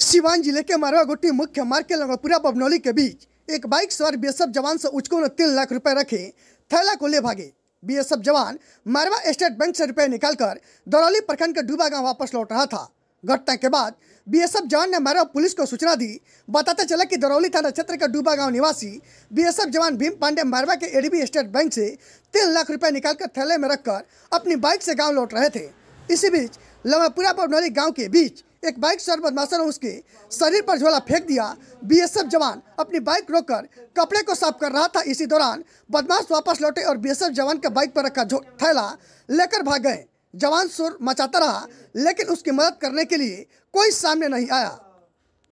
सिवान जिले के गुट्टी मुख्य मार्ग के लंगड़पुरा बबनौली के बीच एक बाइक सवार बीएसएफ जवान से उचको ने तीन लाख रुपए रखे थैला को ले भागे बीएसएफ जवान मारवा स्टेट बैंक से रुपए निकालकर दरौली प्रखंड के डूबा गांव वापस लौट रहा था घटना के बाद बीएसएफ जवान ने मारवा पुलिस को सूचना दी बताते चला कि दरौली थाना क्षेत्र का डूबा गांव निवासी बीएसएफ जवान भीम पांडे मारवा के एडीबी स्टेट बैंक से तीन लाख रुपए निकालकर थैले में रखकर अपनी बाइक से गाँव लौट रहे थे इसी बीच लवापुरा बबनौली गाँव के बीच एक बाइक सर बदमाशा ने उसके शरीर पर झोला फेंक दिया बीएसएफ जवान अपनी बाइक रोककर कपड़े को साफ कर रहा था इसी दौरान बदमाश वापस लौटे और बीएसएफ जवान के बाइक पर रखा थैला लेकर भाग गए जवान सुर मचाता रहा लेकिन उसकी मदद करने के लिए कोई सामने नहीं आया